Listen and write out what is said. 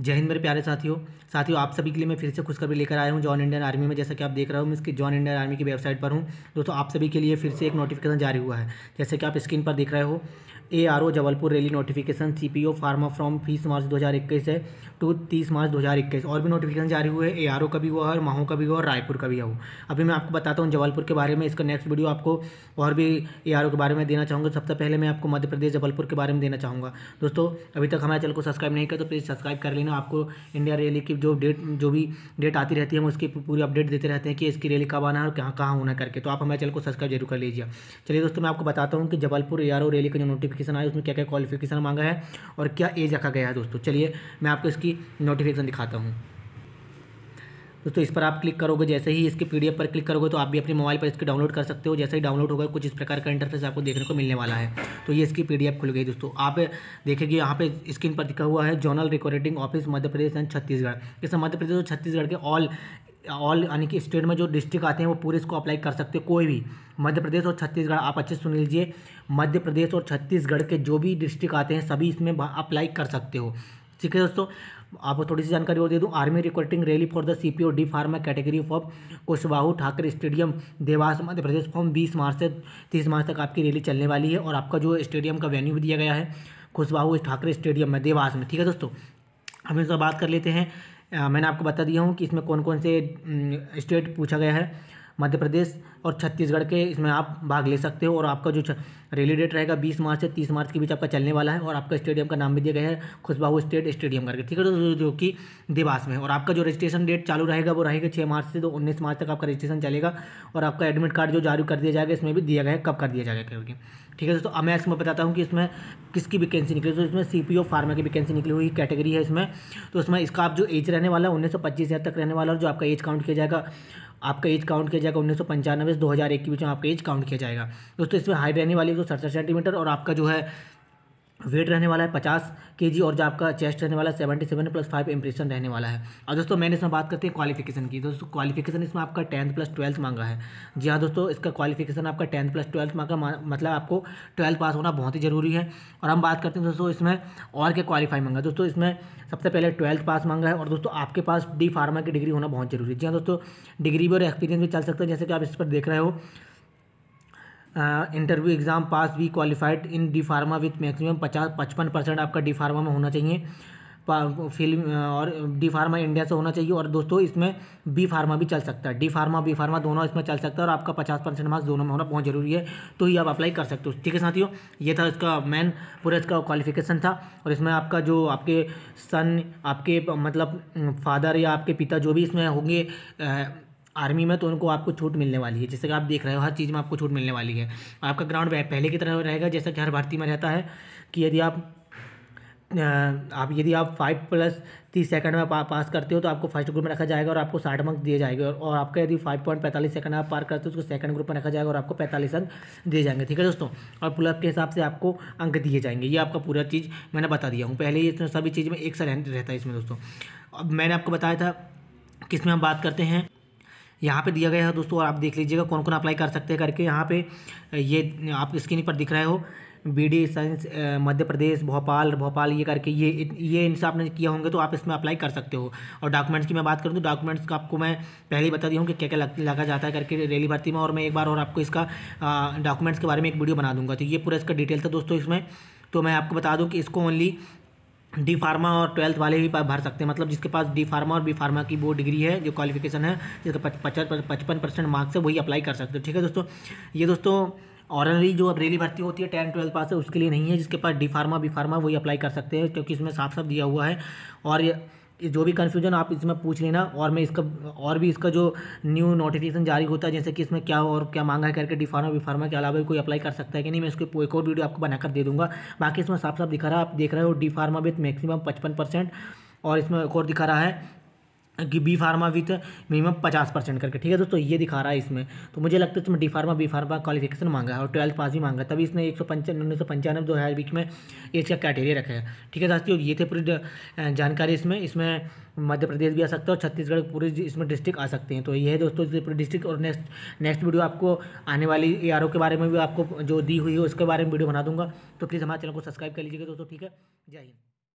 जय हिंद मेरे प्यारे साथियों साथियों आप सभी के लिए मैं फिर से खुशखबरी लेकर आया हूँ जॉन इंडियन आर्मी में जैसा कि आप देख रहे हो मैं इसकी जॉन इंडियन आर्मी की वेबसाइट पर हूँ दोस्तों आप सभी के लिए फिर से एक नोटिफिकेशन जारी हुआ है जैसे कि आप स्क्रीन पर देख रहे हो A R O Jabalpur rally notification sepoy pharma from बीस मार्च 2021 है टू तीस मार्च 2021 और भी नोटिफिकेशन जारी हुए ए आर ओ का भी हुआ और माहौं का भी हुआ और रायपुर का भी हुआ अभी मैं आपको बताता हूँ जबलपुर के बारे में इसका नेक्स्ट वीडियो आपको और भी ए आर ओ के बारे में देना चाहूँगा सबसे पहले मैं आपको मध्य प्रदेश जबलपुर के बारे में देना चाहूँगा दोस्तों अभी तक हमारे चैनल को सब्सक्राइब नहीं किया तो प्लीज़ सब्सक्राइब कर लेना आपको इंडिया रैली की जो डेट जो भी डेट आती रहती है हम उसकी पूरी अपडेट देते रहते हैं कि इसकी रैली कब आना है और कहाँ कहाँ होना करके तो आप हमारे चैनल को सब्सक्राइब जरूर कर लीजिए चलिए दोस्तों मैं आपको बताता हूँ कि Jabalpur A R O rally का जो नोटिफिक नोटिफिकेशन आया उसमें क्या क्या क्वालिफिकेशन मांगा है और क्या एज रखा गया है दोस्तों चलिए मैं आपको इसकी नोटिफिकेशन दिखाता हूँ दोस्तों इस पर आप क्लिक करोगे जैसे ही इसके पीडीएफ पर क्लिक करोगे तो आप भी अपने मोबाइल पर इसके डाउनलोड कर सकते हो जैसे ही डाउनलोड होगा कुछ इस प्रकार का इंटरफेस आपको देखने को मिलने वाला है तो ये इसकी पीडीएफ खुल गई दोस्तों आप देखेंगे यहाँ पे स्क्रीन पर दिखा हुआ है zonal recording office Madhya Pradesh and Chhattisgarh जैसे मध्य प्रदेश और छत्तीसगढ़ के ऑल ऑल यानी कि स्टेट में जो डिस्ट्रिक्ट आते हैं वो पूरे इसको अप्लाई कर सकते हो कोई भी मध्य प्रदेश और छत्तीसगढ़ आप अच्छे सुन लीजिए मध्य प्रदेश और छत्तीसगढ़ के जो भी डिस्ट्रिक्ट आते हैं सभी इसमें अप्लाई कर सकते हो ठीक है दोस्तों आपको थोड़ी सी जानकारी और दे दूं army recruiting rally for the sepoy D pharma category for Kushabhau Thakre stadium Dewas Madhya Pradesh from बीस मार्च से तीस मार्च तक आपकी रैली चलने वाली है और आपका जो स्टेडियम का वेन्यू भी दिया गया है कुशवाहू ठाकरे स्टेडियम में देवास में ठीक है दोस्तों हम इस बात कर लेते हैं मैंने आपको बता दिया हूँ कि इसमें कौन कौन से स्टेट पूछा गया है मध्य प्रदेश और छत्तीसगढ़ के इसमें आप भाग ले सकते हो और आपका जो रैली डेट रहेगा बीस मार्च से तीस मार्च के बीच आपका चलने वाला है और आपका स्टेडियम का नाम भी दिया गया है खुशबाहू स्टेट स्टेडियम करके ठीक है तो जो कि देवास में और आपका जो रजिस्ट्रेशन डेट चालू रहेगा वो रहेगा छः मार्च से तो उन्नीस मार्च तक आपका रजिस्ट्रेशन चलेगा और आपका एडमिट कार्ड जो जारी कर दिया जाएगा इसमें भी दिया गया है कब कर दिया जाएगा क्योंकि ठीक है दोस्तों अब मैं इसमें बताता हूँ कि इसमें किसकी वैकेंसी निकली तो इसमें सी पी फार्मा की वैकेंसी निकली हुई कैटेगरी है इसमें तो इसमें इसका आप जो एज रहने वाला है उन्नीस सौ पच्चीस तक रहने वाला और जो आपका एज काउंट किया जाएगा आपका एज काउंट किया जाएगा उन्नीस सौ पंचानवे से दो हज़ार एक के बीच में आपका एज काउंट किया जाएगा दोस्तों इसमें हाइट रहने वाली है तो सड़सठ सेंटीमीटर और आपका जो है वेट रहने वाला है पचास के जी और जो आपका चेस्ट रहने वाला है seventy seven plus five impression रहने वाला है और दोस्तों मैंने इसमें बात करते हैं क्वालिफिकेशन की तो दोस्तों क्वालिफिकेशन इसमें आपका टेंथ प्लस ट्वेल्थ मांगा है जी हाँ दोस्तों इसका क्वालिफिकेशन आपका टेंथ प्लस ट्वेल्थ मांगा मतलब आपको ट्वेल्थ पास होना बहुत ही ज़रूरी है और हम बात करते हैं दोस्तों इसमें और क्या क्वालिफाई मांगा दोस्तों इसमें सबसे पहले ट्वेल्थ पास मांगा है और दोस्तों आपके पास डी फार्मा की डिग्री होना बहुत जरूरी है जी हाँ दोस्तों डिग्री भी और एक्सपीरियंस भी चल सकता है जैसे कि आप इस पर देख रहे हो इंटरव्यू एग्ज़ाम पास भी qualified in D pharma with maximum पचास पचपन परसेंट आपका डी फार्मा में होना चाहिए फिल्म और डी फार्मा इंडिया से होना चाहिए और दोस्तों इसमें बी फार्मा भी चल सकता है डी फार्मा बी फार्मा दोनों इसमें चल सकता है और आपका पचास परसेंट मार्क्स दोनों में होना बहुत जरूरी है तो ही आप अप्लाई कर सकते हो ठीक है साथियों ये था इसका मेन पूरा इसका क्वालिफिकेशन था और इसमें आपका जो आपके सन आपके मतलब फादर या आपके पिता जो भी इसमें होंगे आर्मी में तो उनको आपको छूट मिलने वाली है जैसे कि आप देख रहे हो हर चीज़ में आपको छूट मिलने वाली है आपका ग्राउंड पहले की तरह रहेगा जैसा कि हर भारतीय में रहता है कि यदि आप आप यदि आप फाइव प्लस तीस सेकंड में पा, पास करते हो तो आपको फर्स्ट ग्रुप में रखा जाएगा और आपको साठ मार्क्स दिए जाएंगे और आपका यदि फाइव पॉइंट पैंतालीस सेकंड आप पार करते हो तो उसको सेकंड ग्रुप में रखा जाएगा और आपको पैंतालीस अंक दिए जाएंगे ठीक है दोस्तों और पुलअप के हिसाब से आपको अंक दिए जाएंगे ये आपका पूरा चीज़ मैंने बता दिया हूँ पहले ये तो सभी चीज़ में एक सा रहता है इसमें दोस्तों अब मैंने आपको बताया था किस में हम बात करते हैं यहाँ पे दिया गया है दोस्तों और आप देख लीजिएगा कौन कौन अप्लाई कर सकते हैं करके यहाँ पे ये आप स्क्रीन पर दिख रहे हो B D science Madhya Pradesh Bhopal Bhopal ये करके ये ये इनसे आपने किया होंगे तो आप इसमें अप्लाई कर सकते हो और डॉक्यूमेंट्स की मैं बात करूँ तो डॉक्यूमेंट्स का आपको मैं पहले ही बता दिया हूँ कि क्या क्या लग, लगा जाता है करके रैली भर्ती में और मैं एक बार और आपको इसका डॉक्यूमेंट्स के बारे में एक वीडियो बना दूंगा तो ये पूरा इसका डिटेल था दोस्तों इसमें तो मैं आपको बता दूं कि इसको ओनली डी फार्मा और ट्वेल्थ वाले भी भर सकते हैं मतलब जिसके पास डी फार्मा और बी फार्मा की वो डिग्री है जो क्वालिफिकेशन है जिसका पचास पचपन परसेंट मार्क्स है वही अप्लाई कर सकते हो ठीक है दोस्तों ये दोस्तों ऑर्डनरी जो अब रेली भर्ती होती है टेन ट्वेल्थ पास है उसके लिए नहीं है जिसके पास डी फार्मा बी फार्मा वही अप्लाई कर सकते हैं क्योंकि इसमें साफ साफ दिया हुआ है और जो भी कन्फ्यूजन आप इसमें पूछ लेना और मैं इसका और भी इसका जो न्यू नोटिफिकेशन जारी होता है जैसे कि इसमें क्या और क्या मांगा है करके डिफार्मा विफार्मा के अलावा कोई अप्लाई कर सकता है कि नहीं मैं इसको एक और वीडियो आपको बनाकर दे दूंगा बाकी इसमें साफ साफ दिखा रहा है आप देख रहे हो डिफार्मा विथ मैक्सिमम पचपन परसेंट और इसमें एक और दिखा रहा है कि बी फार्मा विथ मिनिमम पचास परसेंट करके ठीक है दोस्तों ये दिखा रहा है इसमें तो मुझे लगता है इसमें D pharma B pharma qualification मांगा है और ट्वेल्थ पास भी मांगा तभी इसने एक सौ पंचानवे उन्नीस सौ पंचानवे दो हज़ार बीच में एज का क्राइटेरिया रखा है ठीक है दोस्तों ये थे पूरी जानकारी इसमें इसमें मध्य प्रदेश भी आ सकता है और छत्तीसगढ़ पूरी इसमें डिस्ट्रिक्ट आ सकते हैं तो ये है दोस्तों पूरी डिस्ट्रिक्ट और नेक्स्ट नेक्स्ट वीडियो आपको आने वाली ए के बारे में भी आपको जो दी हुई है उसके बारे में वीडियो बना दूंगा तो प्लीज़ हमारे चैनल को सब्सक्राइब कर लीजिएगा दोस्तों ठीक है जय हिंद